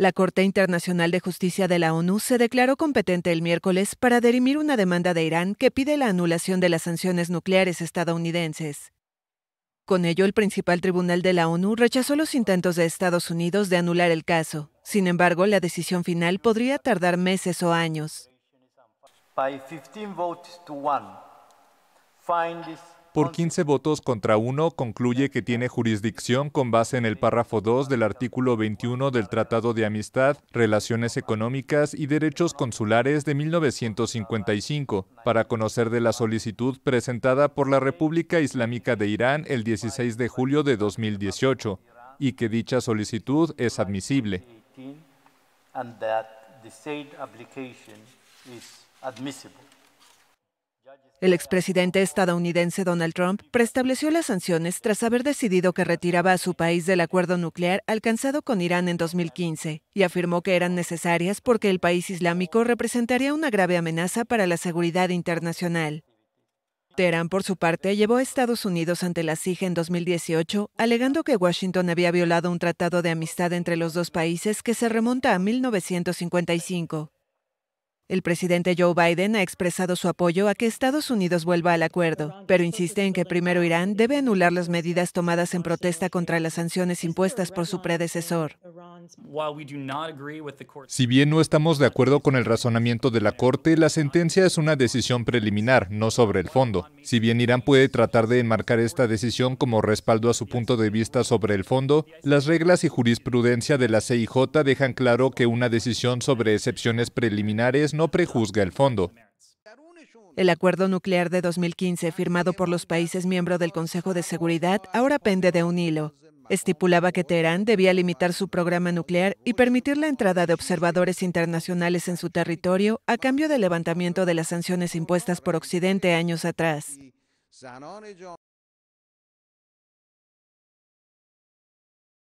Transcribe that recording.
La Corte Internacional de Justicia de la ONU se declaró competente el miércoles para derimir una demanda de Irán que pide la anulación de las sanciones nucleares estadounidenses. Con ello, el principal tribunal de la ONU rechazó los intentos de Estados Unidos de anular el caso. Sin embargo, la decisión final podría tardar meses o años por 15 votos contra uno, concluye que tiene jurisdicción con base en el párrafo 2 del artículo 21 del Tratado de Amistad, Relaciones Económicas y Derechos Consulares de 1955, para conocer de la solicitud presentada por la República Islámica de Irán el 16 de julio de 2018, y que dicha solicitud es admisible. El expresidente estadounidense Donald Trump preestableció las sanciones tras haber decidido que retiraba a su país del acuerdo nuclear alcanzado con Irán en 2015 y afirmó que eran necesarias porque el país islámico representaría una grave amenaza para la seguridad internacional. Teherán, por su parte, llevó a Estados Unidos ante la CIG en 2018, alegando que Washington había violado un tratado de amistad entre los dos países que se remonta a 1955. El presidente Joe Biden ha expresado su apoyo a que Estados Unidos vuelva al acuerdo, pero insiste en que primero Irán debe anular las medidas tomadas en protesta contra las sanciones impuestas por su predecesor. Si bien no estamos de acuerdo con el razonamiento de la Corte, la sentencia es una decisión preliminar, no sobre el fondo. Si bien Irán puede tratar de enmarcar esta decisión como respaldo a su punto de vista sobre el fondo, las reglas y jurisprudencia de la CIJ dejan claro que una decisión sobre excepciones preliminares no prejuzga el fondo. El acuerdo nuclear de 2015, firmado por los países miembros del Consejo de Seguridad, ahora pende de un hilo. Estipulaba que Teherán debía limitar su programa nuclear y permitir la entrada de observadores internacionales en su territorio a cambio del levantamiento de las sanciones impuestas por Occidente años atrás.